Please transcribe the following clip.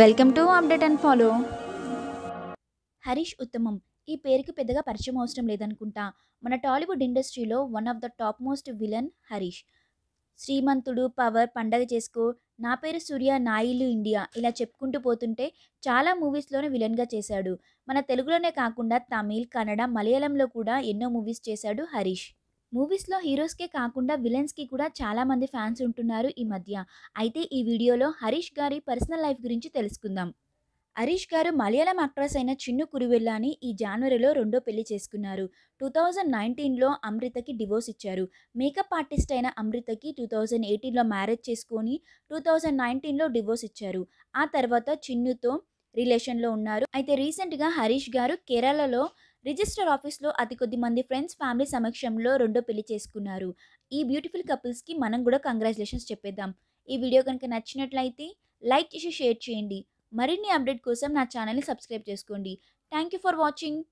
welcome to update and follow Harish ఉత్తమం ఈ పేరుకి పెద్దగా పరిచయం అవసరం లేదనుకుంటా మన టాలీవుడ్ ఇండస్ట్రీలో one of the top most villain Harish Srimanthudu power పండగ చేసుకో నా పేరు సూర్య నా ఇల్లు ఇండియా ఇలా చెప్పుకుంటూ పోతుంటే చాలా మూవీస్లోనే విలన్గా చేశాడు మన తెలుగులోనే కాకుండా తమిళ్ కన్నడ మలయాళంలో కూడా ఎన్నో మూవీస్ చేశాడు హరీష్ మూవీస్లో హీరోస్కే కాకుండా విలన్స్కి కూడా చాలామంది ఫ్యాన్స్ ఉంటున్నారు ఈ మధ్య అయితే ఈ వీడియోలో హరీష్ గారి పర్సనల్ లైఫ్ గురించి తెలుసుకుందాం హరీష్ గారు మలయాళం యాక్ట్రెస్ అయిన చిన్ను కురువెల్లాని ఈ జనవరిలో రెండో పెళ్లి చేసుకున్నారు టూ థౌజండ్ నైన్టీన్లో అమృతకి డివోర్స్ ఇచ్చారు మేకప్ ఆర్టిస్ట్ అయిన అమృతకి టూ థౌజండ్ ఎయిటీన్లో మ్యారేజ్ చేసుకొని టూ థౌజండ్ నైన్టీన్లో డివోర్స్ ఇచ్చారు ఆ తర్వాత చిన్నుతో రిలేషన్లో ఉన్నారు అయితే రీసెంట్గా హరీష్ గారు కేరళలో రిజిస్టర్ ఆఫీస్లో అతి కొద్ది మంది ఫ్రెండ్స్ ఫ్యామిలీ సమక్షంలో రెండో పెళ్లి చేసుకున్నారు ఈ బ్యూటిఫుల్ కపుల్స్కి మనం కూడా కంగ్రాచులేషన్స్ చెప్పేద్దాం ఈ వీడియో కనుక నచ్చినట్లయితే లైక్ చేసి షేర్ చేయండి మరిన్ని అప్డేట్ కోసం నా ఛానల్ని సబ్స్క్రైబ్ చేసుకోండి థ్యాంక్ యూ ఫర్ వాచింగ్